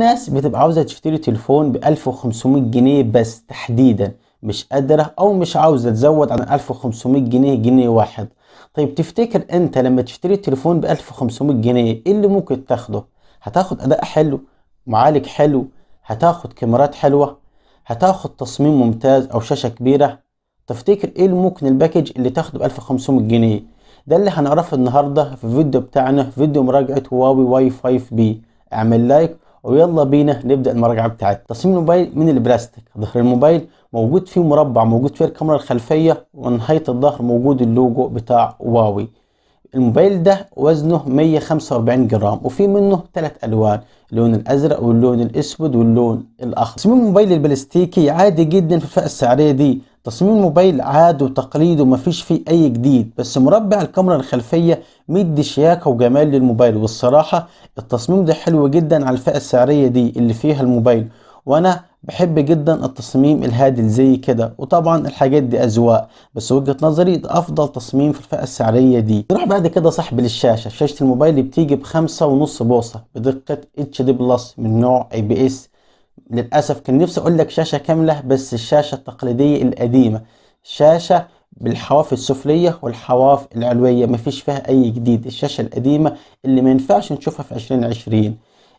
ناس بتبقى عاوزة تشتري تليفون ب 1500 جنيه بس تحديدا مش قادرة أو مش عاوزة تزود عن 1500 جنيه جنيه واحد طيب تفتكر أنت لما تشتري تليفون ب 1500 جنيه إيه اللي ممكن تاخده؟ هتاخد أداء حلو معالج حلو هتاخد كاميرات حلوة هتاخد تصميم ممتاز أو شاشة كبيرة تفتكر إيه ممكن الباكج اللي تاخده ب 1500 جنيه؟ ده اللي هنعرفه النهاردة في الفيديو بتاعنا فيديو مراجعة هواوي واي 5 بي اعمل لايك ويلا بينا نبدا المراجعه بتاعتنا تصميم الموبايل من البلاستيك ظهر الموبايل موجود فيه مربع موجود فيه الكاميرا الخلفيه ونهايه الظهر موجود اللوجو بتاع واوي الموبايل ده وزنه 145 جرام وفي منه ثلاث الوان اللون الازرق واللون الاسود واللون الاخضر تصميم الموبايل البلاستيكي عادي جدا في الفئه السعريه دي تصميم الموبايل عاد وتقليد ومفيش فيه اي جديد بس مربع الكاميرا الخلفية مدي شياكة وجمال للموبايل والصراحة التصميم ده حلو جدا على الفئة السعرية دي اللي فيها الموبايل وانا بحب جدا التصميم الهادي زي كده وطبعا الحاجات دي اذواق بس وجهه نظري ده افضل تصميم في الفئه السعريه دي نروح بعد كده صاحب للشاشه شاشه الموبايل بتيجي ب 5.5 بوصه بدقه اتش دي بلس من نوع اي بي اس للأسف كان نفسي أقول لك شاشة كاملة بس الشاشة التقليدية القديمة شاشة بالحواف السفلية والحواف العلوية مفيش فيها أي جديد الشاشة القديمة اللي ما ينفعش نشوفها في 2020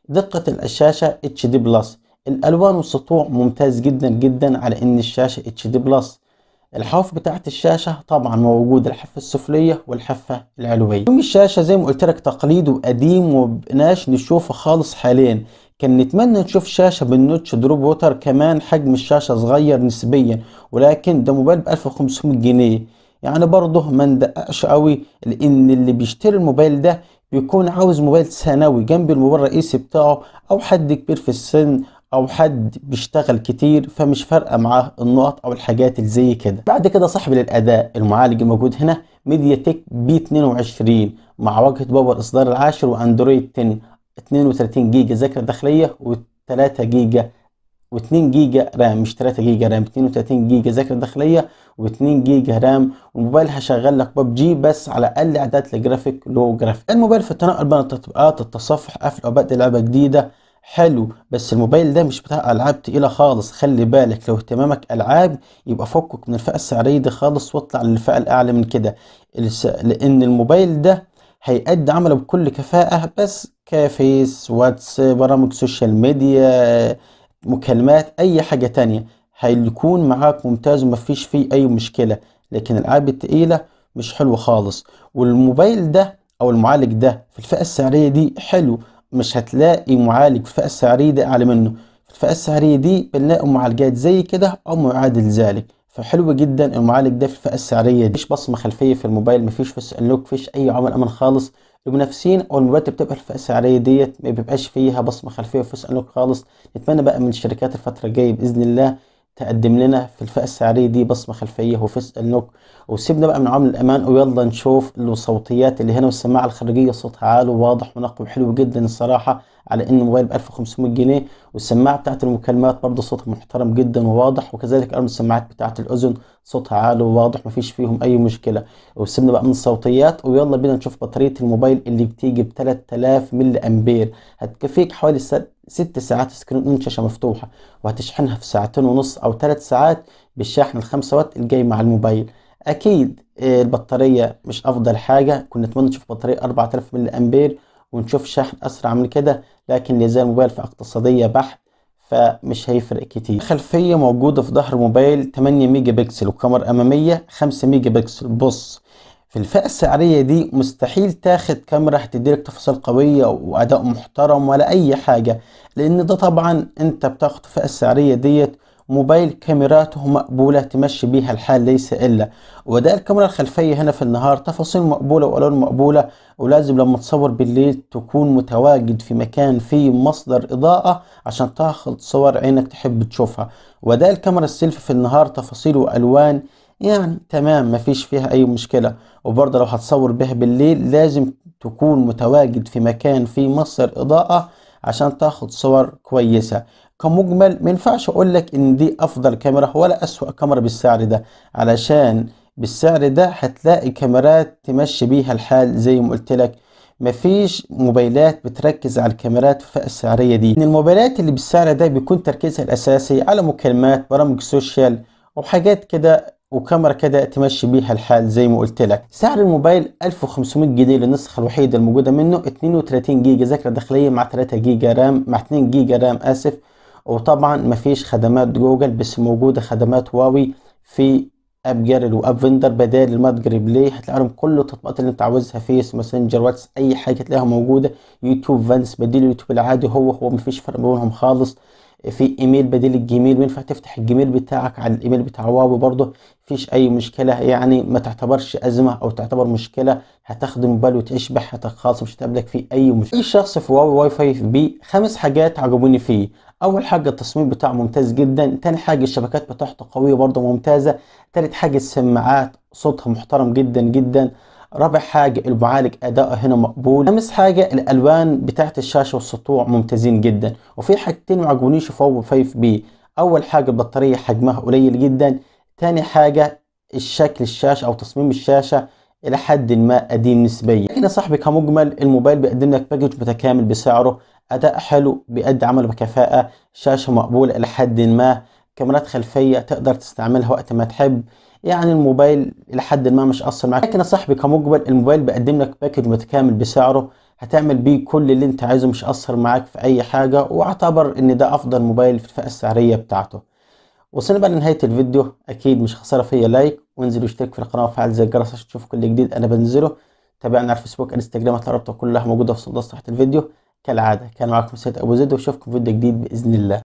دقة الشاشة اتش دي بلس الألوان والسطوع ممتاز جدا جدا على إن الشاشة اتش دي بلس الحواف بتاعة الشاشة طبعا موجود الحافة السفلية والحافة العلوية الشاشة زي ما قلت لك تقليد وقديم ومبقناش نشوفه خالص حاليا كان نتمنى نشوف شاشة بالنوتش دروب ووتر كمان حجم الشاشة صغير نسبيا ولكن ده موبايل ب 1500 جنيه يعني برضه ما ندققش قوي لان اللي بيشتري الموبايل ده بيكون عاوز موبايل ثانوي جنب الموبايل الرئيسي بتاعه او حد كبير في السن او حد بيشتغل كتير فمش فارقه معاه النقط او الحاجات اللي زي كده بعد كده صاحب الاداء المعالج الموجود هنا ميديا تك بي 22 مع واجهه باور اصدار العاشر واندرويد 10 32 جيجا ذاكره داخليه و3 جيجا و2 جيجا رام مش 3 جيجا رام 32 جيجا ذاكره داخليه و2 جيجا رام والموبايل هشغل لك باب جي بس على اقل اعداد لجرافيك لو جرافيك الموبايل في التنقل بين التطبيقات التصفح قفل او بدء لعبه جديده حلو بس الموبايل ده مش بتاع العاب تقيله خالص خلي بالك لو اهتمامك العاب يبقى فكك من الفئه السعريه دي خالص واطلع للفئه الاعلى من كده لان الموبايل ده هيأدي عمله بكل كفاءة بس كفيس واتس برامج سوشيال ميديا مكالمات أي حاجة تانية هيكون معاك ممتاز ومفيش فيه أي مشكلة لكن الألعاب التقيلة مش حلوة خالص والموبايل ده أو المعالج ده في الفئة السعرية دي حلو مش هتلاقي معالج في الفئة السعرية دي أعلى منه في الفئة السعرية دي بنلاقي معالجات زي كده أو معادل ذلك فحلو جدا المعالج ده في الفئه السعريه دي مفيش بصمه خلفيه في الموبايل مفيش فيس انلوك مفيش اي عمل امان خالص المنافسين او الموبايلات بتبقى الفئه السعريه ديت ما بيبقاش فيها بصمه خلفيه وفيس انلوك خالص نتمنى بقى من الشركات الفتره الجايه باذن الله تقدم لنا في الفئه السعريه دي بصمه خلفيه وفيس انلوك وسيبنا بقى من عامل الامان ويلا نشوف الصوتيات اللي هنا والسماعه الخارجيه صوتها عالي وواضح ونقي وحلو جدا الصراحه على ان موبايل ب 1500 جنيه والسماعه بتاعت المكالمات برضه صوتها محترم جدا وواضح وكذلك ارم السماعات بتاعت الاذن صوتها عالي وواضح مفيش فيهم اي مشكله وسيبنا بقى من الصوتيات ويلا بينا نشوف بطاريه الموبايل اللي بتيجي ب 3000 ملي امبير هتكفيك حوالي ست ساعات سكرين اون شاشه مفتوحه وهتشحنها في ساعتين ونص او ثلاث ساعات بالشاحن 5 وات الجاي مع الموبايل اكيد آه، البطاريه مش افضل حاجه كنا نتمنى نشوف بطاريه 4000 ملي امبير ونشوف شحن اسرع من كده لكن لازال الموبايل في اقتصاديه بحت فمش هيفرق كتير خلفيه موجوده في ظهر موبايل 8 ميجا بكسل وكاميرا اماميه 5 ميجا بكسل بص في الفئة السعرية دي مستحيل تاخد كاميرا هتديلك تفاصيل قوية وأداء محترم ولا أي حاجة لأن ده طبعا أنت بتاخد الفئة السعرية ديت موبايل كاميراته مقبولة تمشي بيها الحال ليس إلا وده الكاميرا الخلفية هنا في النهار تفاصيل مقبولة وألوان مقبولة ولازم لما تصور بالليل تكون متواجد في مكان فيه مصدر إضاءة عشان تاخد صور عينك تحب تشوفها وده الكاميرا السيلفي في النهار تفاصيل وألوان يعني تمام مفيش فيها أي مشكلة وبرضه لو هتصور بها بالليل لازم تكون متواجد في مكان فيه مصدر إضاءة عشان تاخد صور كويسة كمجمل ما ينفعش اقول لك ان دي افضل كاميرا ولا اسوأ كاميرا بالسعر ده علشان بالسعر ده هتلاقي كاميرات تمشي بيها الحال زي ما قلت لك مفيش موبايلات بتركز على الكاميرات في الفئه السعريه دي ان الموبايلات اللي بالسعر ده بيكون تركيزها الاساسي على مكالمات برامج سوشيال وحاجات كده وكاميرا كده تمشي بيها الحال زي ما قلت لك سعر الموبايل 1500 جنيه للنسخه الوحيده الموجوده منه 32 جيجا ذاكره داخليه مع 3 جيجا رام مع 2 جيجا رام اسف وطبعا مفيش خدمات جوجل بس موجوده خدمات هواوي في اب جارل واب فندر بدال المتجر بلاي هتلاقي لهم كل التطبيقات اللي انت عاوزها فيس ماسنجر واتس اي حاجه تلاقيها موجوده يوتيوب فانس بديل اليوتيوب العادي هو هو مفيش فرق بينهم خالص في ايميل بديل الجيميل وينفع تفتح الجيميل بتاعك على الايميل بتاع واوي برضه مفيش اي مشكله يعني ما تعتبرش ازمه او تعتبر مشكله هتاخد موبايل وتعيش بحياتك خالص مش هتقابلك في اي مشكله في شخص في واوي واي فاي بي خمس حاجات عجبوني فيه اول حاجه التصميم بتاعه ممتاز جدا تاني حاجه الشبكات بتاعته قويه برضه ممتازه تالت حاجه السماعات صوتها محترم جدا جدا رابع حاجة المعالج أداءه هنا مقبول خامس حاجة الالوان بتاعت الشاشة والسطوع ممتازين جدا وفي حاجتين ما عجبونيش في هواوي 5 بي اول حاجة البطارية حجمها قليل جدا تاني حاجة الشكل الشاشة او تصميم الشاشة الى حد ما قديم نسبيا لكن يا صاحبي كمجمل الموبايل بيقدم لك باكج متكامل بسعره اداء حلو بيأدي عمله بكفاءة شاشة مقبولة الى حد ما كاميرات خلفية تقدر تستعملها وقت ما تحب يعني الموبايل الى حد ما مش اثر معاك لكن يا صاحبي كمقبل الموبايل بيقدم لك باكج متكامل بسعره هتعمل بيه كل اللي انت عايزه مش اثر معاك في اي حاجه واعتبر ان ده افضل موبايل في الفئه السعريه بتاعته وصلنا بقى لنهايه الفيديو اكيد مش خساره فيا لايك وانزل واشترك في القناه وفعل زي الجرس عشان تشوف كل جديد انا بنزله تابعنا على الفيسبوك انستجرام الرابطه كلها موجوده في صندوق تحت الفيديو كالعاده كان معاكم سيد ابو زيد واشوفكم في فيديو جديد باذن الله